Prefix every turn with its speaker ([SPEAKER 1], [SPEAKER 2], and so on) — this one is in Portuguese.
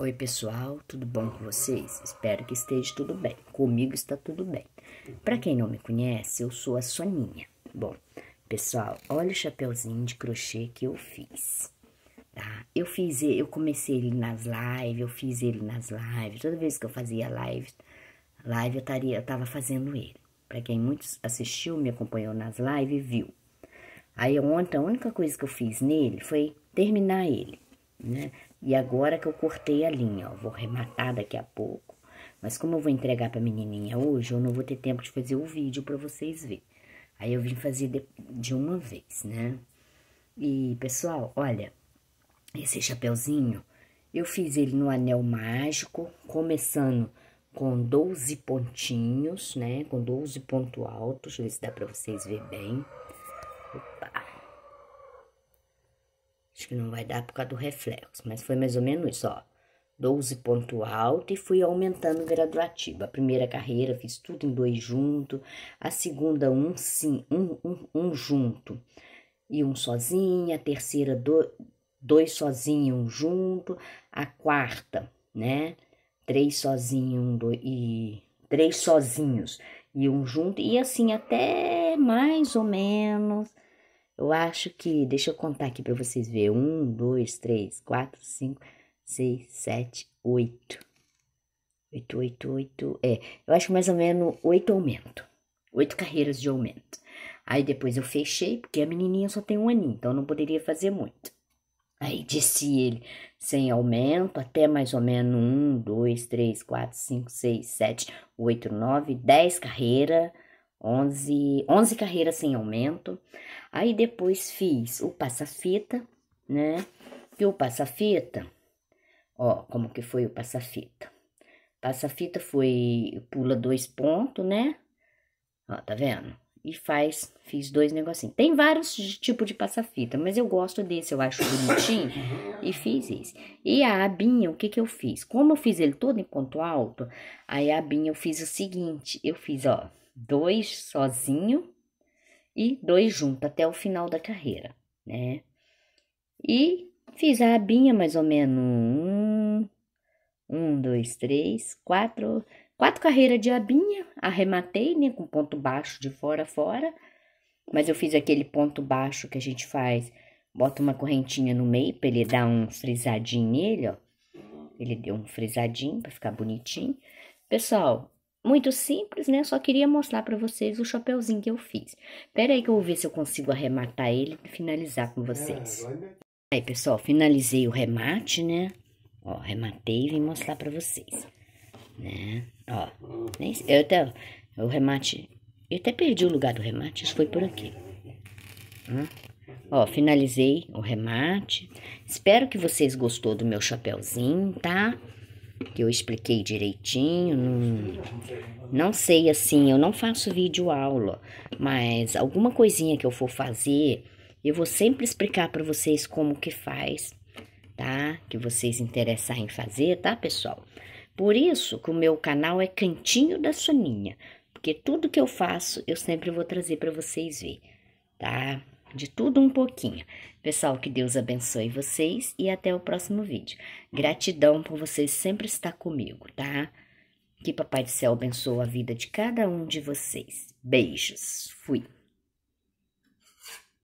[SPEAKER 1] Oi, pessoal, tudo bom com vocês? Espero que esteja tudo bem. Comigo está tudo bem. Para quem não me conhece, eu sou a Soninha. Bom, pessoal, olha o chapeuzinho de crochê que eu fiz. Tá? Eu fiz, eu comecei ele nas lives, eu fiz ele nas lives. Toda vez que eu fazia live, live eu taria, eu tava fazendo ele. Para quem muitos assistiu, me acompanhou nas lives, viu. Aí ontem a única coisa que eu fiz nele foi terminar ele né? E agora que eu cortei a linha, ó, vou rematar daqui a pouco. Mas como eu vou entregar pra menininha hoje, eu não vou ter tempo de fazer o vídeo pra vocês verem. Aí eu vim fazer de, de uma vez, né? E, pessoal, olha, esse chapeuzinho, eu fiz ele no anel mágico, começando com 12 pontinhos, né? Com 12 pontos altos, deixa eu ver se dá pra vocês ver bem. Opa! Acho que não vai dar por causa do reflexo, mas foi mais ou menos isso, ó. 12 ponto alto e fui aumentando graduativo. A primeira carreira fiz tudo em dois junto, a segunda um sim, um, um, um junto e um sozinho, a terceira do, dois sozinho um junto, a quarta, né? Três sozinho um, dois, e três sozinhos e um junto e assim até mais ou menos eu acho que, deixa eu contar aqui para vocês ver. Um, dois, três, quatro, cinco, seis, sete, oito. Oito, oito, oito. É, eu acho mais ou menos oito aumento. Oito carreiras de aumento. Aí depois eu fechei, porque a menininha só tem um aninho, então eu não poderia fazer muito. Aí disse ele, sem aumento, até mais ou menos um, dois, três, quatro, cinco, seis, sete, oito, nove, dez carreiras 11, 11 carreiras sem aumento. Aí depois fiz o passa-fita, né? E o passa-fita, ó, como que foi o passa-fita? Passa-fita foi pula dois pontos, né? Ó, tá vendo? E faz, fiz dois negocinhos. Tem vários tipos de passa-fita, mas eu gosto desse, eu acho bonitinho. e fiz esse. E a abinha, o que que eu fiz? Como eu fiz ele todo em ponto alto, aí a abinha eu fiz o seguinte, eu fiz, ó, dois sozinho e dois junto até o final da carreira, né? E fiz a abinha mais ou menos um, um, dois, três, quatro, quatro carreiras de abinha, arrematei, né, com ponto baixo de fora a fora, mas eu fiz aquele ponto baixo que a gente faz, bota uma correntinha no meio para ele dar um frisadinho nele, ó. Ele deu um frisadinho para ficar bonitinho. Pessoal, muito simples, né? Só queria mostrar para vocês o chapéuzinho que eu fiz. Pera aí que eu vou ver se eu consigo arrematar ele e finalizar com vocês. É, aí, pessoal, finalizei o remate, né? Ó, rematei e vim mostrar para vocês. Né? Ó, eu até, o remate, eu até perdi o lugar do remate, isso foi por aqui. Hum? Ó, finalizei o remate. Espero que vocês gostou do meu chapéuzinho, tá? Que eu expliquei direitinho, não não sei assim, eu não faço vídeo aula, mas alguma coisinha que eu for fazer, eu vou sempre explicar para vocês como que faz, tá? Que vocês interessarem em fazer, tá, pessoal? Por isso que o meu canal é Cantinho da Soninha, porque tudo que eu faço, eu sempre vou trazer para vocês ver, tá? De tudo um pouquinho. Pessoal, que Deus abençoe vocês e até o próximo vídeo. Gratidão por vocês sempre estar comigo, tá? Que Papai do Céu abençoe a vida de cada um de vocês. Beijos. Fui.